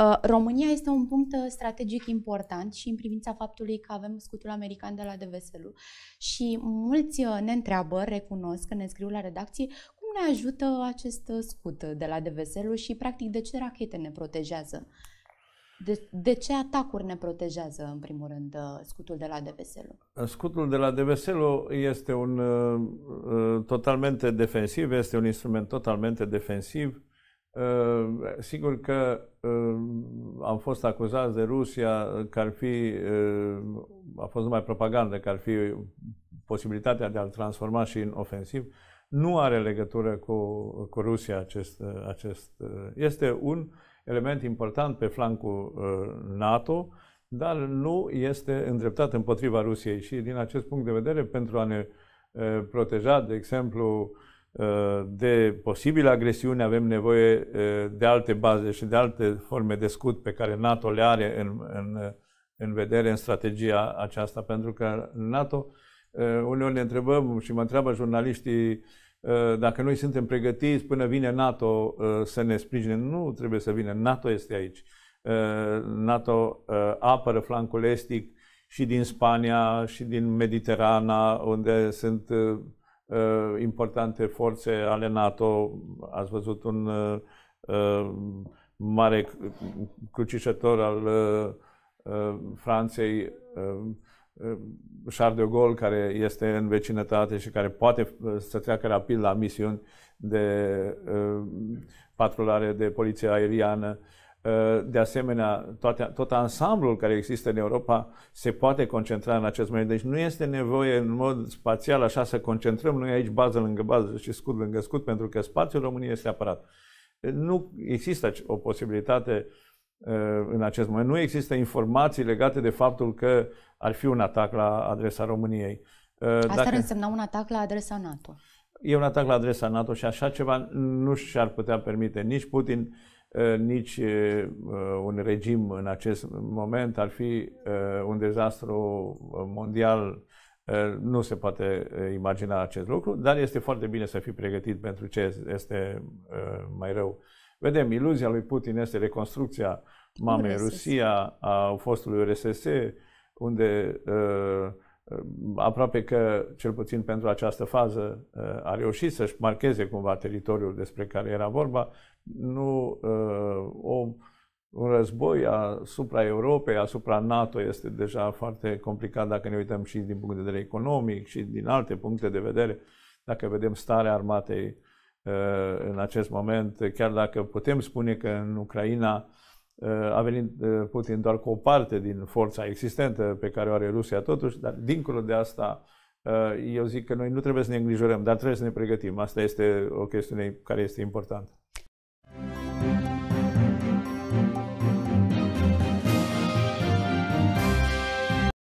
Uh, România este un punct uh, strategic important și în privința faptului că avem scutul american de la Deveselu și mulți uh, ne întreabă, recunosc că ne scriu la redacție, cum ne ajută acest scut de la Deveselu și practic de ce rachete ne protejează? De, de ce atacuri ne protejează, în primul rând, scutul de la Deveselu? Scutul de la Deveselu este un uh, totalmente defensiv, este un instrument totalmente defensiv Ehm, sigur că ehm, am fost acuzați de Rusia că ar fi, ehm, a fost numai propagandă, că ar fi posibilitatea de a-l transforma și în ofensiv. Nu are legătură cu, cu Rusia acest, acest. Este un element important pe flancul NATO, dar nu este îndreptat împotriva Rusiei. Și din acest punct de vedere, pentru a ne proteja, de exemplu, uh, Eh, de posibile agresiuni, avem nevoie eh, de alte baze și de alte forme de scut pe care NATO le are în, în, în vedere în strategia aceasta, pentru că NATO, eh, uneori ne întrebăm și mă întreabă jurnaliștii dacă noi suntem pregătiți până vine NATO să ne sprijine. Nu trebuie să vină, NATO este aici. NATO apără flancul estic și din Spania și din Mediterana, unde sunt Uh, importante forțe ale NATO. Ați văzut un uh, uh, mare crucișător al Franței, Charles de Gaulle, care este în vecinătate și care poate să treacă rapid la misiuni de patrulare de poliție aeriană. Eh, de asemenea, toate, tot ansamblul care există în Europa se poate concentra în acest moment. Deci nu este nevoie în mod spațial așa să concentrăm noi aici bază lângă bază și scut lângă scut, pentru că spațiul României este aparat. Eh, nu există o posibilitate eh, în acest moment. Nu există informații legate de faptul că ar fi un atac la adresa României. Asta Dacă... ar însemna un atac la adresa NATO. E un atac la adresa NATO și așa ceva nu și-ar putea permite nici Putin, Eh, nici eh, un regim în acest moment ar fi eh, un dezastru mondial. Nu se poate imagina acest lucru, dar este foarte bine să fii pregătit pentru ce este mai rău. Vedem, iluzia lui Putin este reconstrucția mamei Rusia, a fostului RSS, unde uh, Uh, aproape că, cel puțin pentru această fază, uh, a reușit să-și marcheze cumva teritoriul despre care era vorba, nu uh, o, un război asupra Europei, asupra NATO este deja foarte complicat dacă ne uităm și din punct de vedere economic și din alte puncte de vedere, dacă vedem starea armatei în acest moment, chiar dacă putem spune că în Ucraina Eh, a venit eh, Putin doar cu o parte din forța existentă pe care o are Rusia totuși, dar dincolo de asta eh, eu zic că noi nu trebuie să ne îngrijorăm, dar trebuie să ne pregătim. Asta este o chestiune care este importantă.